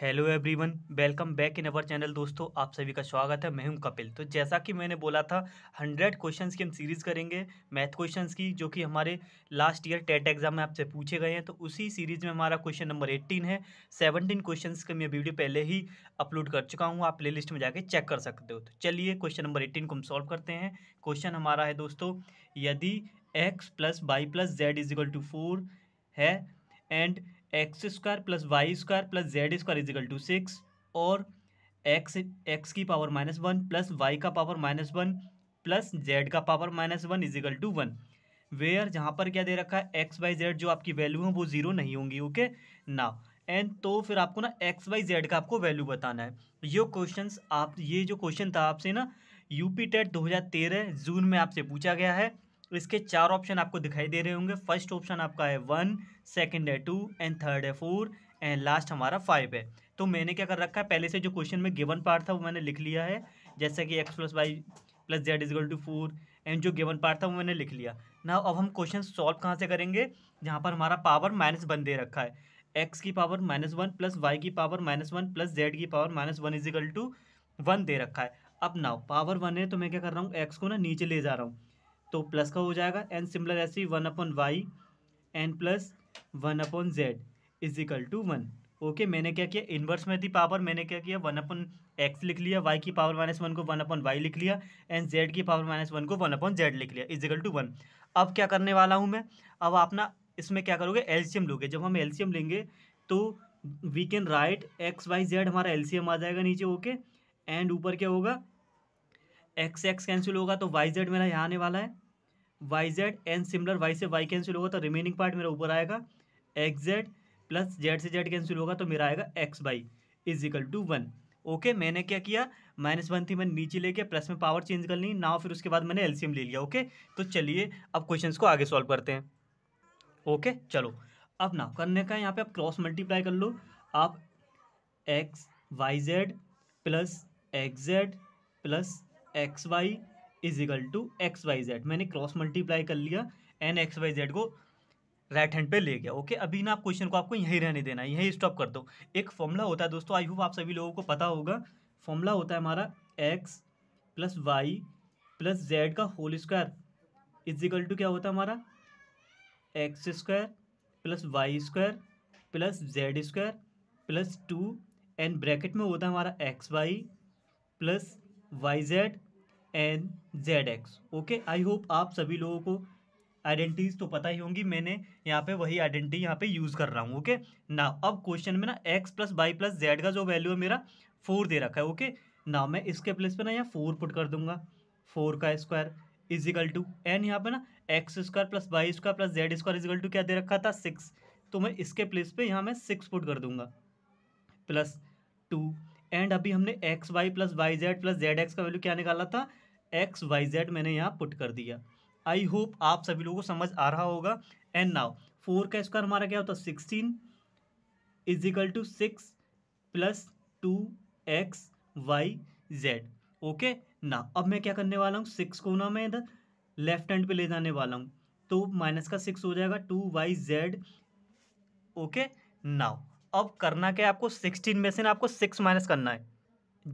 hello everyone welcome back in our channel दोस्तों आप सभी का स्वागत है मैं हूं कपिल तो जैसा कि मैंने बोला था हंड्रेड क्वेश्चंस की हम सीरीज़ करेंगे मैथ क्वेश्चंस की जो कि हमारे लास्ट ईयर टेट एग्जाम में आपसे पूछे गए हैं तो उसी सीरीज़ में हमारा क्वेश्चन नंबर एट्टीन है सेवनटीन क्वेश्चन का मैं वीडियो पहले ही अपलोड कर चुका हूँ आप प्ले लिस्ट में जाके चेक कर सकते हो तो चलिए क्वेश्चन नंबर एट्टीन को हम सॉल्व करते हैं क्वेश्चन हमारा है दोस्तों यदि x plus y plus z two four है and x square plus y square plus z square is equal to six और एक्स एक्स की power minus one plus y का power minus one plus z का power minus one is equal to one where जहाँ पर क्या दे रखा है एक्स बाई जेड जो आपकी वैल्यू है वो जीरो नहीं होंगी ओके ना एंड तो फिर आपको ना एक्स बाई जेड का आपको वैल्यू बताना है ये क्वेश्चन आप ये जो क्वेश्चन था आपसे ना यूपी टेट तेरह जून में आपसे पूछा गया है इसके चार ऑप्शन आपको दिखाई दे रहे होंगे फर्स्ट ऑप्शन आपका है वन सेकंड है टू एंड थर्ड है फोर एंड लास्ट हमारा फाइव है तो मैंने क्या कर रखा है पहले से जो क्वेश्चन में गिवन पार्ट था वो मैंने लिख लिया है जैसे कि x plus y plus z is equal to four and जो गिवन पार्ट था वो मैंने लिख लिया ना अब हम क्वेश्चन सॉल्व कहाँ से करेंगे जहाँ पर हमारा पावर माइनस वन दे रखा है एक्स की power minus one plus y की power minus one plus z की power minus one is equal to one दे रखा है अब ना पावर वन है तो मैं क्या कर रहा हूँ एक्स को ना नीचे ले जा रहा हूँ तो प्लस का हो जाएगा एन सिमिलर ऐसे ही one upon y and plus one upon z is equal to one okay मैंने क्या किया इन्वर्स में थी पावर मैंने क्या किया वन अपॉन एक्स लिख लिया वाई की पावर माइनस वन को वन अपॉन वाई लिख लिया एंड जेड की पावर माइनस वन को वन अपॉन जेड लिख लिया इज इक्वल टू वन अब क्या करने वाला हूँ मैं अब आप ना इसमें क्या करोगे एल्शियम लोगे जब हम एल्शियम लेंगे तो we can write x y z हमारा एल्शियम आ जाएगा नीचे ओके एंड ऊपर क्या होगा एक्स एक्स कैंसिल होगा तो वाई जेड मेरा यहाँ आने वाला है y z and similar y से वाई कैंसिल होगा तो रिमेनिंग पार्ट मेरा ऊपर आएगा एक्स जेड प्लस जेड से जेड कैंसिल होगा तो मेरा आएगा x by is equal to one okay मैंने क्या किया माइनस वन थी मैंने नीचे लेके प्लस में पावर चेंज कर ली ना फिर उसके बाद मैंने एलसीएम ले लिया ओके तो चलिए अब क्वेश्चन को आगे सॉल्व करते हैं ओके चलो अब ना करने का यहाँ पे आप क्रॉस मल्टीप्लाई कर लो आप x y z plus x z plus x y is equal to x y z मैंने क्रॉस मल्टीप्लाई कर लिया एन एक्स वाई जेड को राइट हैंड पे ले गया ओके अभी ना आप क्वेश्चन को आपको यहीं रहने देना है यहीं स्टॉप कर दो एक फॉर्मूला होता है दोस्तों आई होप आप सभी लोगों को पता होगा फॉर्मूला होता है हमारा x plus y plus z का होल स्क्वायर इजिकल टू क्या होता है हमारा x square plus y square plus z square plus two and bracket में होता है हमारा x y plus y z and z x okay I hope आप सभी लोगों को आइडेंटिटीज़ तो पता ही होंगी मैंने यहाँ पे वही आइडेंटिटी यहाँ पे यूज़ कर रहा हूँ ओके ना अब क्वेश्चन में ना x plus y plus z का जो वैल्यू है मेरा फोर दे रखा है ओके ना मैं इसके प्लेस पे ना यहाँ फोर पुट कर दूंगा फोर का स्क्वायर इजिकल टू एन यहाँ पे ना x square plus y square plus z square is equal to क्या दे रखा था सिक्स तो मैं इसके प्लेस पे यहाँ मैं सिक्स पुट कर दूंगा प्लस टू एंड अभी हमने x y plus y z plus z x का वैल्यू क्या निकाला था एक्स वाई जेड मैंने यहाँ पुट कर दिया आई होप आप सभी लोगों को समझ आ रहा होगा एंड नाउ फोर का स्क्वायर हमारा क्या होता है sixteen is equal to six plus two x y z okay ना अब मैं क्या करने वाला हूँ सिक्स को ना मैं इधर लेफ्ट हैंड पे ले जाने वाला हूँ तो माइनस का सिक्स हो जाएगा two y z okay now अब करना क्या है आपको सिक्सटीन में से ना आपको सिक्स माइनस करना है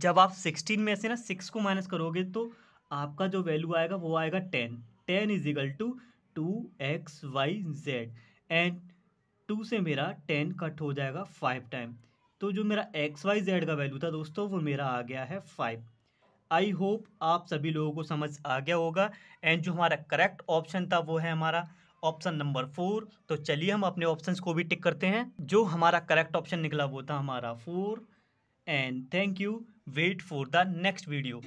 जब आप सिक्सटीन में से ना सिक्स को माइनस करोगे तो आपका जो वैल्यू आएगा वो आएगा ten ten is equal to two x y z and two से मेरा टेन कट हो जाएगा फाइव टाइम तो जो मेरा एक्स वाई जेड का वैल्यू था दोस्तों वो मेरा आ गया है फाइव आई होप आप सभी लोगों को समझ आ गया होगा एंड जो हमारा करेक्ट ऑप्शन था वो है हमारा ऑप्शन नंबर फोर तो चलिए हम अपने ऑप्शंस को भी टिक करते हैं जो हमारा करेक्ट ऑप्शन निकला वो था हमारा four and thank you wait for the next video